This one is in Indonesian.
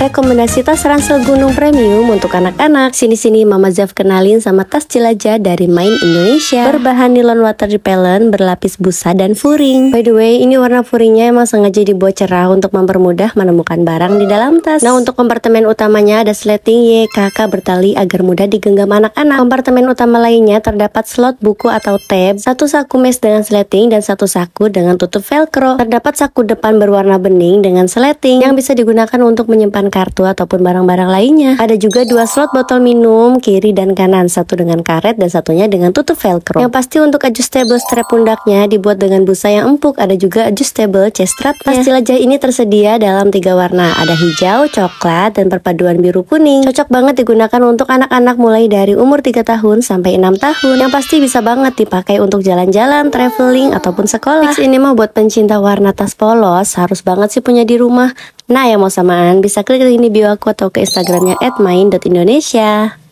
rekomendasi tas ransel gunung premium untuk anak-anak. Sini-sini Mama Zev kenalin sama tas jelajah dari Main Indonesia. Berbahan nilon water repellent, berlapis busa dan furing. By the way, ini warna furingnya emang sengaja dibuat cerah untuk mempermudah menemukan barang di dalam tas. Nah, untuk kompartemen utamanya ada sleting YKK bertali agar mudah digenggam anak-anak. Kompartemen utama lainnya terdapat slot buku atau tab, satu saku mesh dengan sleting dan satu saku dengan tutup velcro. Terdapat saku depan berwarna bening dengan sleting yang bisa digunakan untuk menyimpan kartu ataupun barang-barang lainnya. Ada juga dua slot botol minum kiri dan kanan, satu dengan karet dan satunya dengan tutup velcro. Yang pasti untuk adjustable strap pundaknya dibuat dengan busa yang empuk. Ada juga adjustable chest strap. Tas jelajah ini tersedia dalam tiga warna, ada hijau, coklat, dan perpaduan biru kuning. Cocok banget digunakan untuk anak-anak mulai dari umur 3 tahun sampai 6 tahun. Yang pasti bisa banget dipakai untuk jalan-jalan, traveling, ataupun sekolah. Fix ini mah buat pencinta warna tas polos, harus banget sih punya di rumah. Nah, yang mau samaan bisa klik link di bio aku atau ke Instagramnya @main.indonesia.